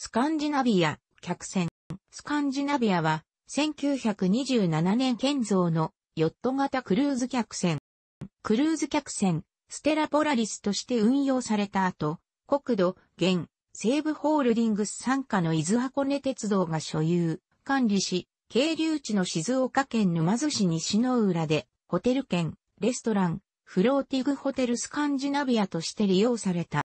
スカンジナビア、客船。スカンジナビアは、1927年建造のヨット型クルーズ客船。クルーズ客船、ステラポラリスとして運用された後、国土、現、西部ホールディングス傘下の伊豆箱根鉄道が所有、管理し、渓流地の静岡県沼津市西の浦で、ホテル券、レストラン、フローティグホテルスカンジナビアとして利用された。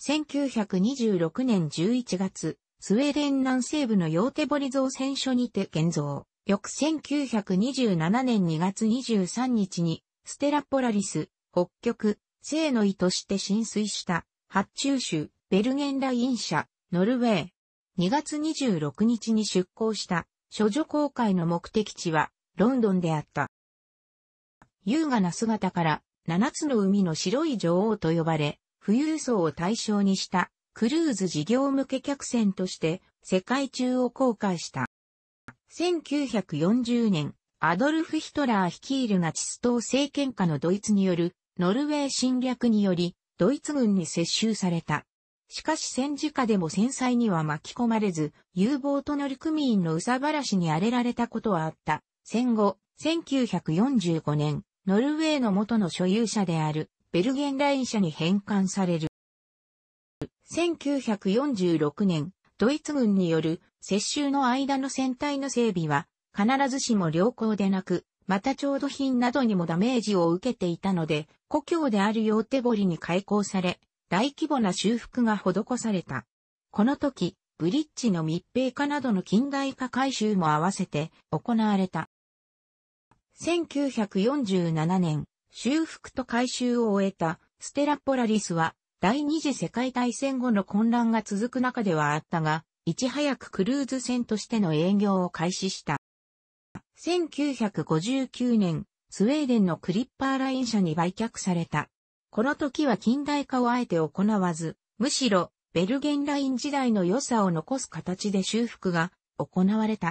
1926年11月、スウェーデン南西部のヨーテボリ造船所にて建造。翌1927年2月23日に、ステラポラリス、北極、聖の意として浸水した、発注州、ベルゲンライン社、ノルウェー。2月26日に出港した、処女公海の目的地は、ロンドンであった。優雅な姿から、七つの海の白い女王と呼ばれ、富裕層を対象にしたクルーズ事業向け客船として世界中を公開した。1940年、アドルフ・ヒトラー率いるナチス党政権下のドイツによるノルウェー侵略によりドイツ軍に接収された。しかし戦時下でも戦災には巻き込まれず、有望と乗組員のうさばらしに荒れられたことはあった。戦後、1945年、ノルウェーの元の所有者であるベルゲンライン社に返還される。1946年、ドイツ軍による接収の間の船体の整備は必ずしも良好でなく、また調度品などにもダメージを受けていたので、故郷であるヨーテボリに開港され、大規模な修復が施された。この時、ブリッジの密閉化などの近代化改修も合わせて行われた。1947年、修復と改修を終えたステラポラリスは第二次世界大戦後の混乱が続く中ではあったが、いち早くクルーズ船としての営業を開始した。1959年、スウェーデンのクリッパーライン社に売却された。この時は近代化をあえて行わず、むしろベルゲンライン時代の良さを残す形で修復が行われた。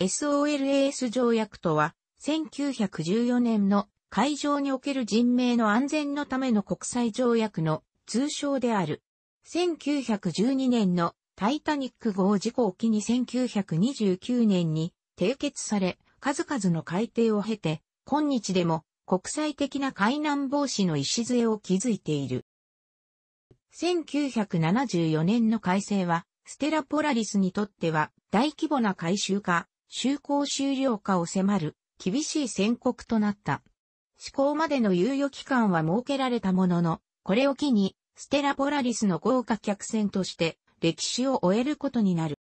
SOLAS 条約とは、1914年の海上における人命の安全のための国際条約の通称である。1912年のタイタニック号事故を機に1929年に締結され、数々の改定を経て、今日でも国際的な海難防止の礎を築いている。1974年の改正は、ステラポラリスにとっては大規模な改修化、修行終了化を迫る厳しい宣告となった。施行までの猶予期間は設けられたものの、これを機に、ステラポラリスの豪華客船として、歴史を終えることになる。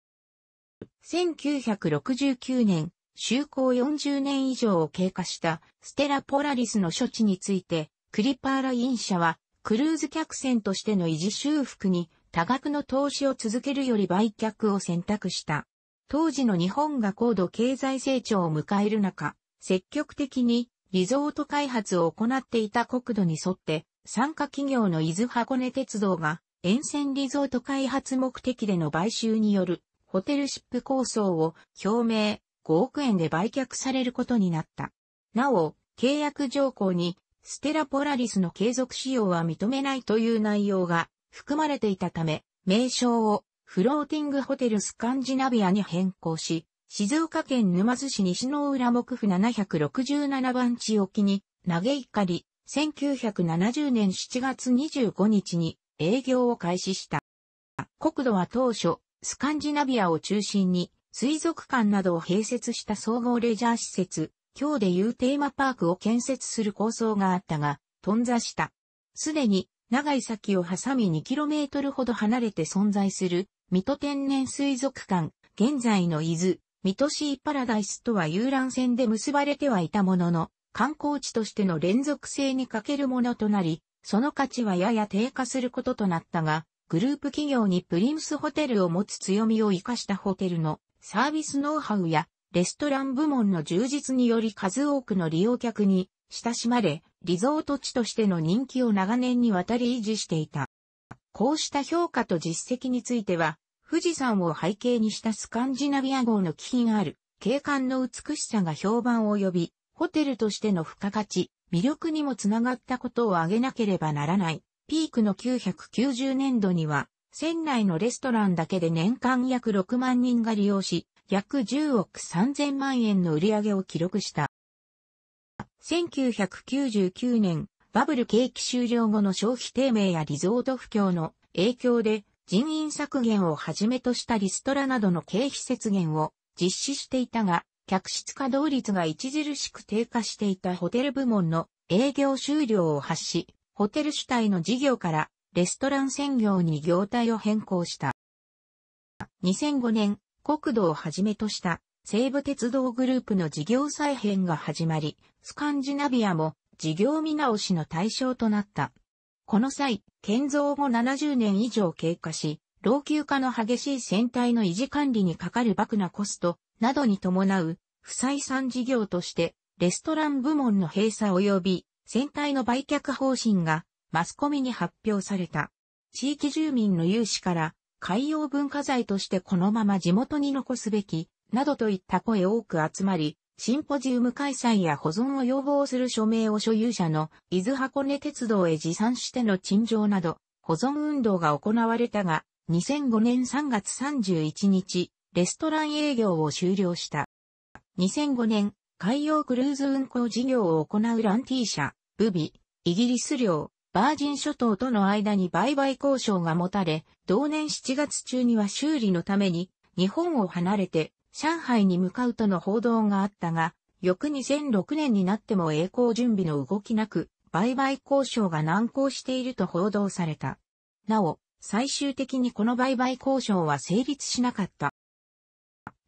1969年、就航40年以上を経過したステラポラリスの処置について、クリパーライン社は、クルーズ客船としての維持修復に多額の投資を続けるより売却を選択した。当時の日本が高度経済成長を迎える中、積極的にリゾート開発を行っていた国土に沿って、参加企業の伊豆箱根鉄道が、沿線リゾート開発目的での買収による、ホテルシップ構想を表明、5億円で売却されることになった。なお、契約条項に、ステラポラリスの継続使用は認めないという内容が含まれていたため、名称をフローティングホテルスカンジナビアに変更し、静岡県沼津市西の浦木府767番地沖に、投げ怒り、1970年7月25日に営業を開始した。国土は当初、スカンジナビアを中心に、水族館などを併設した総合レジャー施設、今日でいうテーマパークを建設する構想があったが、頓挫した。すでに、長い先を挟み 2km ほど離れて存在する、水戸天然水族館、現在の伊豆、水戸シーパラダイスとは遊覧船で結ばれてはいたものの、観光地としての連続性に欠けるものとなり、その価値はやや低下することとなったが、グループ企業にプリンスホテルを持つ強みを活かしたホテルのサービスノウハウやレストラン部門の充実により数多くの利用客に親しまれ、リゾート地としての人気を長年にわたり維持していた。こうした評価と実績については、富士山を背景にしたスカンジナビア号の気品ある景観の美しさが評判を呼び、ホテルとしての付加価値、魅力にもつながったことを挙げなければならない。ピークの990年度には、船内のレストランだけで年間約6万人が利用し、約10億3000万円の売り上げを記録した。1999年、バブル景気終了後の消費低迷やリゾート不況の影響で人員削減をはじめとしたリストラなどの経費節減を実施していたが、客室稼働率が著しく低下していたホテル部門の営業終了を発し、ホテル主体の事業からレストラン専業に業態を変更した。2005年、国土をはじめとした西武鉄道グループの事業再編が始まり、スカンジナビアも事業見直しの対象となった。この際、建造後70年以上経過し、老朽化の激しい船体の維持管理にかかる莫なコストなどに伴う不採算事業として、レストラン部門の閉鎖及び船体の売却方針がマスコミに発表された。地域住民の有志から海洋文化財としてこのまま地元に残すべきなどといった声多く集まり、シンポジウム開催や保存を要望する署名を所有者の伊豆箱根鉄道へ持参しての陳情など、保存運動が行われたが、2005年3月31日、レストラン営業を終了した。2005年、海洋クルーズ運航事業を行うランティー社、ブビ、イギリス領、バージン諸島との間に売買交渉が持たれ、同年7月中には修理のために、日本を離れて上海に向かうとの報道があったが、翌2006年になっても栄光準備の動きなく、売買交渉が難航していると報道された。なお、最終的にこの売買交渉は成立しなかった。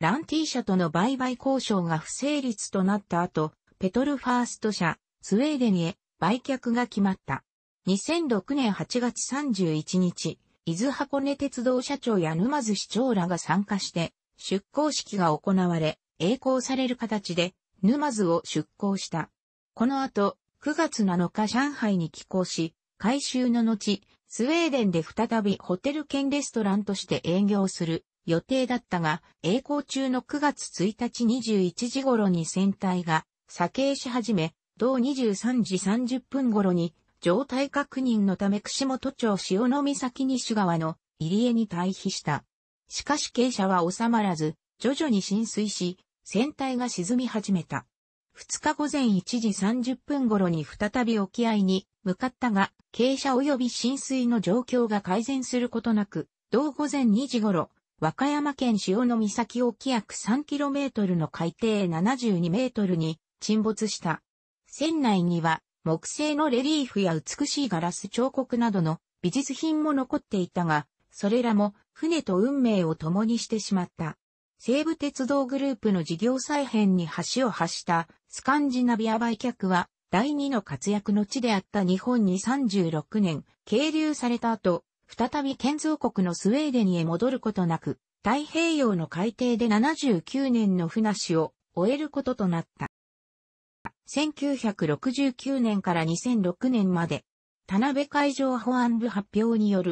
ランティ社との売買交渉が不成立となった後、ペトルファースト社、スウェーデンへ売却が決まった。2006年8月31日、伊豆箱根鉄道社長や沼津市長らが参加して、出港式が行われ、栄光される形で沼津を出港した。この後、9月7日上海に寄港し、改修の後、スウェーデンで再びホテル兼レストランとして営業する予定だったが、栄光中の9月1日21時頃に船体が査定し始め、同23時30分頃に状態確認のため串本町潮岬西側の入江に退避した。しかし傾斜は収まらず、徐々に浸水し、船体が沈み始めた。2日午前1時30分頃に再び沖合に向かったが、傾斜及び浸水の状況が改善することなく、同午前2時頃、和歌山県潮の岬沖約 3km の海底 72m に沈没した。船内には木製のレリーフや美しいガラス彫刻などの美術品も残っていたが、それらも船と運命を共にしてしまった。西武鉄道グループの事業再編に橋を発したスカンジナビア売却は第二の活躍の地であった日本に36年、経流された後、再び建造国のスウェーデンへ戻ることなく、太平洋の海底で79年の船死を終えることとなった。1969年から2006年まで、田辺海上保安部発表による